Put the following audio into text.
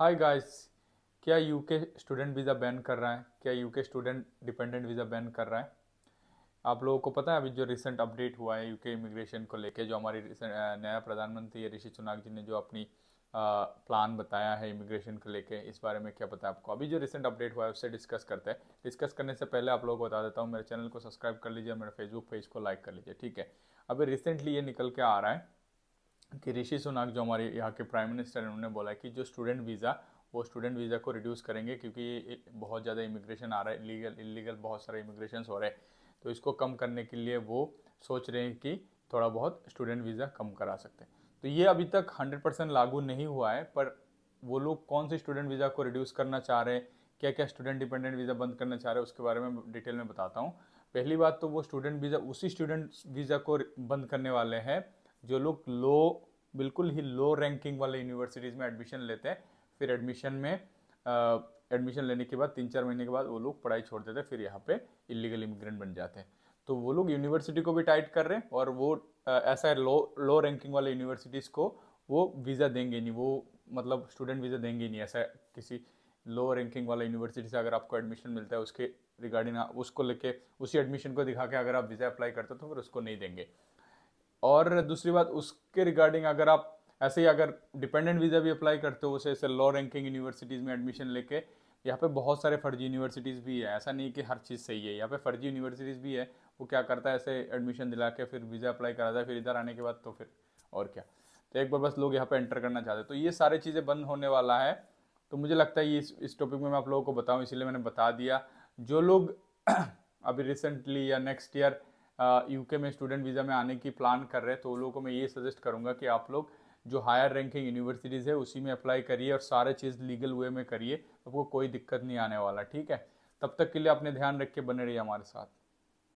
हाय guys क्या UK student visa ban कर रहा है क्या UK student dependent visa ban कर रहा है आप लोगों को पता है अभी जो रिसेंट अपडेट हुआ है यूके इमिग्रेशन को लेके जो हमारी नया प्रधानमंत्री ऋषि सुनाक जी ने जो अपनी आ, प्लान बताया है इमिग्रेशन को लेके इस बारे में क्या पता है आपको अभी जो रिसेंट अपडेट हुआ है उससे डिस्कस करते हैं डिस्कस करने से पहले आप लोगों को बता देता हूँ मेरे चैनल को सब्सक्राइब कर लीजिए मेरे फेसबुक पेज को लाइक कर लीजिए ठीक है अभी रिसेंटली ये निकल के आ रहा है कि ऋषि सुनाक जो हमारे यहाँ के प्राइम मिनिस्टर हैं उन्होंने बोला कि जो स्टूडेंट वीज़ा वो स्टूडेंट वीज़ा को रिड्यूस करेंगे क्योंकि बहुत ज़्यादा इमिग्रेशन आ रहा है इलीगल इलीगल बहुत सारे इमिग्रेशन हो रहे हैं तो इसको कम करने के लिए वो सोच रहे हैं कि थोड़ा बहुत स्टूडेंट वीज़ा कम करा सकते हैं तो ये अभी तक हंड्रेड परसेंट लागू नहीं हुआ है पर वो लोग कौन से स्टूडेंट वीज़ा को रिड्यूस करना चाह रहे हैं क्या क्या स्टूडेंट डिपेंडेंट वीज़ा बंद करना चाह रहे हैं उसके बारे में डिटेल में बताता हूँ पहली बात तो वो स्टूडेंट वीज़ा उसी स्टूडेंट वीज़ा को बंद करने वाले हैं जो लोग लो बिल्कुल ही लो रैंकिंग वाले यूनिवर्सिटीज़ में एडमिशन लेते हैं फिर एडमिशन में एडमिशन लेने के बाद तीन चार महीने के बाद वो लोग पढ़ाई छोड़ देते हैं फिर यहाँ पे इलीगल इमिग्रेंट बन जाते हैं तो वो लोग यूनिवर्सिटी को भी टाइट कर रहे हैं और वो ऐसा लो लो रैंकिंग वाले यूनिवर्सिटीज़ को वो वीज़ा देंगे नहीं वो मतलब स्टूडेंट वीज़ा देंगे नहीं ऐसा किसी लो रैंकिंग वाले यूनिवर्सिटी से अगर आपको एडमिशन मिलता है उसके रिगार्डिंग उसको लेके उसी एडमिशन को दिखा के अगर आप वीज़ा अप्लाई करते हो तो फिर उसको नहीं देंगे और दूसरी बात उसके रिगार्डिंग अगर आप ऐसे ही अगर डिपेंडेंट वीज़ा भी अप्लाई करते हो उसे ऐसे लो रैंकिंग यूनिवर्सिटीज़ में एडमिशन लेके यहाँ पे बहुत सारे फर्जी यूनिवर्सिटीज़ भी है ऐसा नहीं कि हर चीज़ सही है यहाँ पे फर्जी यूनिवर्सिटीज़ भी है वो क्या करता है ऐसे एडमिशन दिला के फिर वीज़ा अप्लाई कराता है फिर इधर आने के बाद तो फिर और क्या तो एक बार बस लोग यहाँ पर एंटर करना चाहते हैं तो ये सारी चीज़ें बंद होने वाला है तो मुझे लगता है ये इस, इस टॉपिक में मैं आप लोगों को बताऊँ इसीलिए मैंने बता दिया जो लोग अभी रिसेंटली या नेक्स्ट ईयर यूके में स्टूडेंट वीज़ा में आने की प्लान कर रहे हैं तो लोगों को मैं ये सजेस्ट करूँगा कि आप लोग जो हायर रैंकिंग यूनिवर्सिटीज़ है उसी में अप्लाई करिए और सारे चीज़ लीगल वे में करिए आपको कोई दिक्कत नहीं आने वाला ठीक है तब तक के लिए अपने ध्यान रख के बने रहिए हमारे साथ